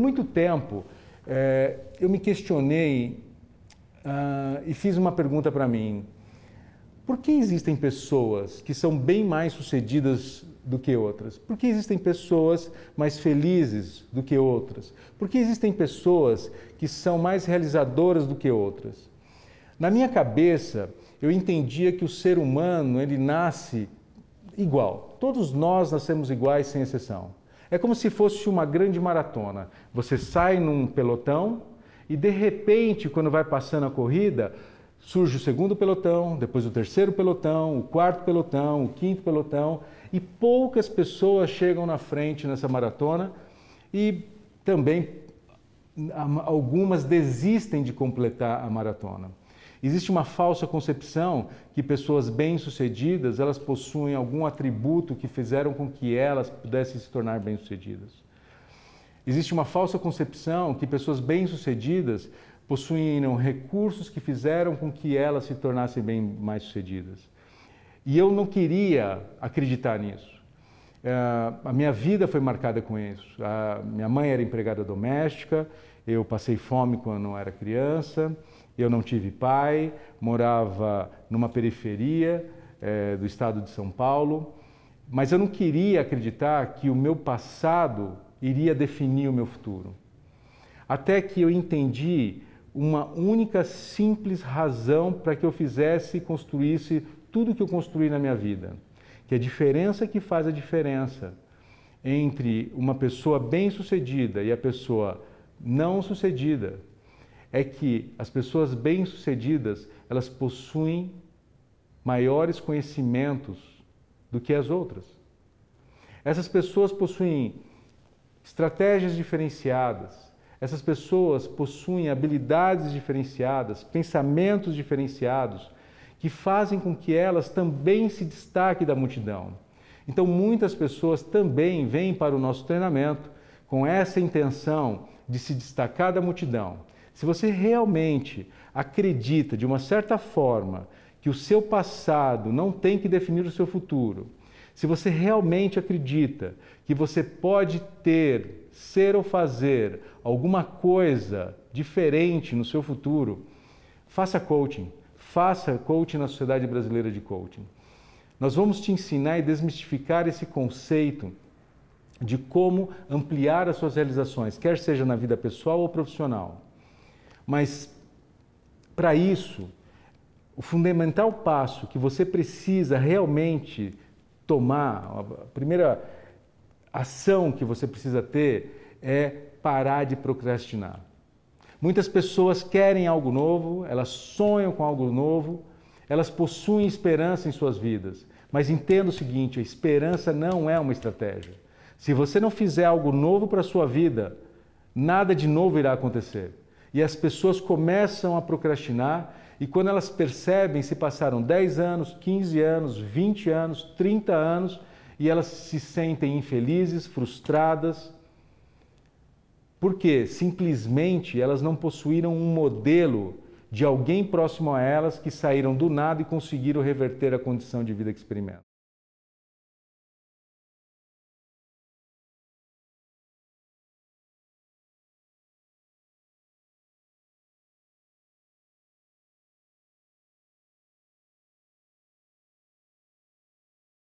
Por muito tempo, é, eu me questionei uh, e fiz uma pergunta para mim. Por que existem pessoas que são bem mais sucedidas do que outras? Por que existem pessoas mais felizes do que outras? Por que existem pessoas que são mais realizadoras do que outras? Na minha cabeça, eu entendia que o ser humano, ele nasce igual. Todos nós nascemos iguais sem exceção. É como se fosse uma grande maratona. Você sai num pelotão e de repente, quando vai passando a corrida, surge o segundo pelotão, depois o terceiro pelotão, o quarto pelotão, o quinto pelotão, e poucas pessoas chegam na frente nessa maratona e também algumas desistem de completar a maratona. Existe uma falsa concepção que pessoas bem-sucedidas, elas possuem algum atributo que fizeram com que elas pudessem se tornar bem-sucedidas. Existe uma falsa concepção que pessoas bem-sucedidas possuíram recursos que fizeram com que elas se tornassem bem mais sucedidas. E eu não queria acreditar nisso. É, a minha vida foi marcada com isso. A minha mãe era empregada doméstica, eu passei fome quando não era criança, eu não tive pai, morava numa periferia é, do estado de São Paulo, mas eu não queria acreditar que o meu passado iria definir o meu futuro. Até que eu entendi uma única simples razão para que eu fizesse e construísse tudo que eu construí na minha vida que a diferença que faz a diferença entre uma pessoa bem-sucedida e a pessoa não sucedida é que as pessoas bem-sucedidas, elas possuem maiores conhecimentos do que as outras. Essas pessoas possuem estratégias diferenciadas, essas pessoas possuem habilidades diferenciadas, pensamentos diferenciados, que fazem com que elas também se destaquem da multidão. Então, muitas pessoas também vêm para o nosso treinamento com essa intenção de se destacar da multidão. Se você realmente acredita de uma certa forma que o seu passado não tem que definir o seu futuro, se você realmente acredita que você pode ter, ser ou fazer alguma coisa diferente no seu futuro, faça coaching. Faça coaching na Sociedade Brasileira de Coaching. Nós vamos te ensinar e desmistificar esse conceito de como ampliar as suas realizações, quer seja na vida pessoal ou profissional. Mas para isso, o fundamental passo que você precisa realmente tomar, a primeira ação que você precisa ter é parar de procrastinar. Muitas pessoas querem algo novo, elas sonham com algo novo, elas possuem esperança em suas vidas. Mas entenda o seguinte: a esperança não é uma estratégia. Se você não fizer algo novo para a sua vida, nada de novo irá acontecer. E as pessoas começam a procrastinar, e quando elas percebem, se passaram 10 anos, 15 anos, 20 anos, 30 anos, e elas se sentem infelizes, frustradas, porque simplesmente elas não possuíram um modelo de alguém próximo a elas que saíram do nada e conseguiram reverter a condição de vida que experimentam.